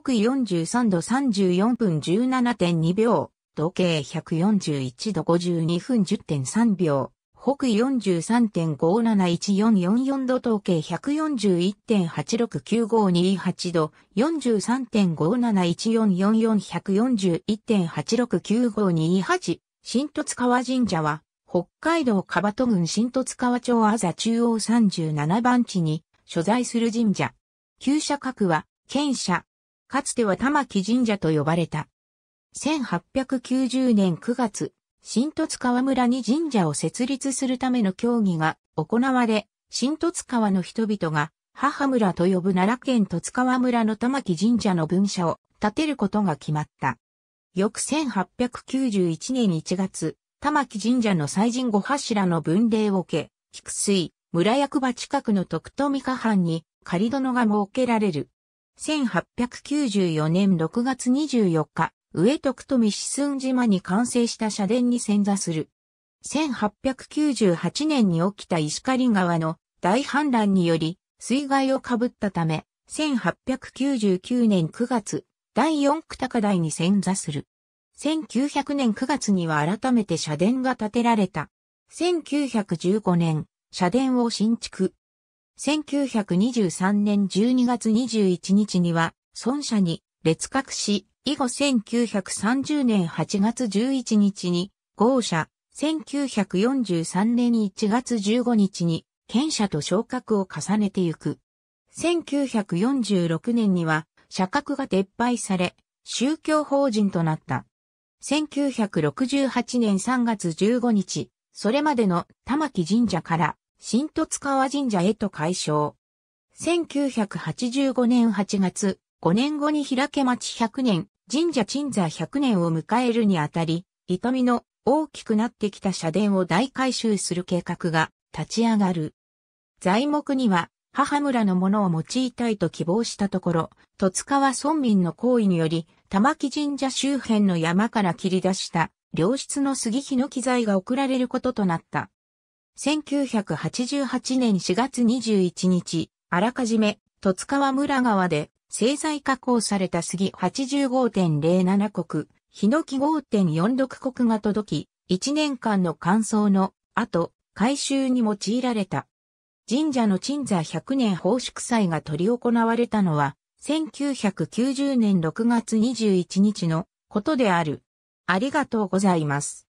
北緯43度34分17.2秒、時計141度52分10.3秒、北緯43.571444度統計141.869528度43.57144441.869528 1新十津川神社は北海道川戸郡新十津川町あざ中央37番地に所在する神社。旧社格は県社、かつては玉木神社と呼ばれた。1890年9月、新十津川村に神社を設立するための協議が行われ、新十津川の人々が母村と呼ぶ奈良県十津川村の玉木神社の分社を建てることが決まった。翌1891年1月、玉木神社の祭神五柱の分霊を受け、菊水、村役場近くの徳富下藩に仮殿が設けられる。1894年6月24日、上徳富四寸島に完成した社殿に潜座する。1898年に起きた石狩川の大氾濫により、水害をかぶったため、1899年9月、第四区高台に潜座する。1900年9月には改めて社殿が建てられた。1915年、社殿を新築。1923年12月21日には、孫社に列閣し、以後1930年8月11日に、豪社、1943年1月15日に、県社と昇格を重ねてゆく。1946年には、社格が撤廃され、宗教法人となった。1968年3月15日、それまでの玉木神社から新十津川神社へと改称。1985年8月、5年後に開け町100年、神社鎮座100年を迎えるにあたり、痛みの大きくなってきた社殿を大改修する計画が立ち上がる。材木には、母村のものを用いたいと希望したところ、戸塚は村民の行為により、玉木神社周辺の山から切り出した、良質の杉ヒの機材が送られることとなった。1988年4月21日、あらかじめ、十津川村川で、製材加工された杉85.07国、ヒノキ5.46国が届き、1年間の乾燥の後、回収に用いられた。神社の鎮座100年奉祝祭が取り行われたのは、1990年6月21日のことである。ありがとうございます。